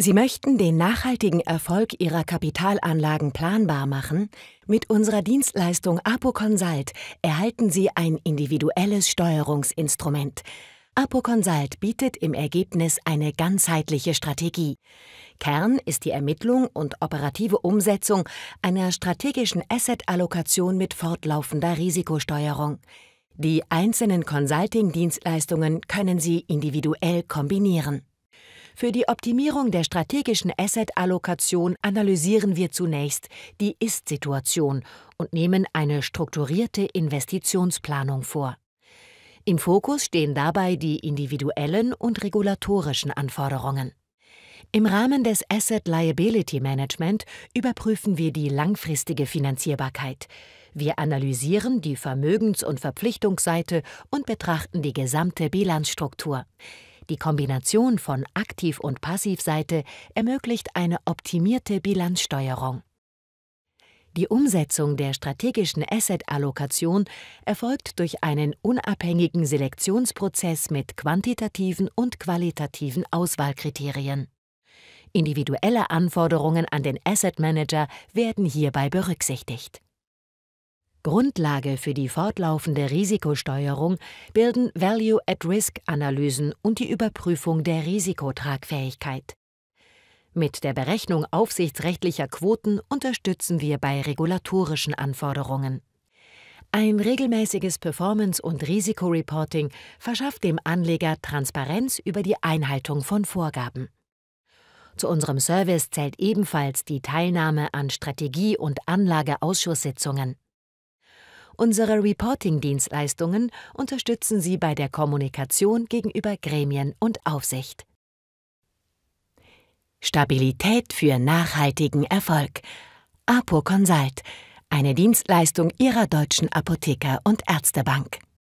Sie möchten den nachhaltigen Erfolg Ihrer Kapitalanlagen planbar machen? Mit unserer Dienstleistung ApoConsult erhalten Sie ein individuelles Steuerungsinstrument. ApoConsult bietet im Ergebnis eine ganzheitliche Strategie. Kern ist die Ermittlung und operative Umsetzung einer strategischen Assetallokation mit fortlaufender Risikosteuerung. Die einzelnen Consulting-Dienstleistungen können Sie individuell kombinieren. Für die Optimierung der strategischen Asset-Allokation analysieren wir zunächst die Ist-Situation und nehmen eine strukturierte Investitionsplanung vor. Im Fokus stehen dabei die individuellen und regulatorischen Anforderungen. Im Rahmen des Asset Liability Management überprüfen wir die langfristige Finanzierbarkeit. Wir analysieren die Vermögens- und Verpflichtungsseite und betrachten die gesamte Bilanzstruktur. Die Kombination von Aktiv- und Passivseite ermöglicht eine optimierte Bilanzsteuerung. Die Umsetzung der strategischen Asset-Allokation erfolgt durch einen unabhängigen Selektionsprozess mit quantitativen und qualitativen Auswahlkriterien. Individuelle Anforderungen an den Asset Manager werden hierbei berücksichtigt. Grundlage für die fortlaufende Risikosteuerung bilden Value-at-Risk-Analysen und die Überprüfung der Risikotragfähigkeit. Mit der Berechnung aufsichtsrechtlicher Quoten unterstützen wir bei regulatorischen Anforderungen. Ein regelmäßiges Performance- und Risikoreporting verschafft dem Anleger Transparenz über die Einhaltung von Vorgaben. Zu unserem Service zählt ebenfalls die Teilnahme an Strategie- und Anlageausschusssitzungen. Unsere Reporting-Dienstleistungen unterstützen Sie bei der Kommunikation gegenüber Gremien und Aufsicht. Stabilität für nachhaltigen Erfolg. Apo Consult, eine Dienstleistung Ihrer deutschen Apotheker und Ärztebank.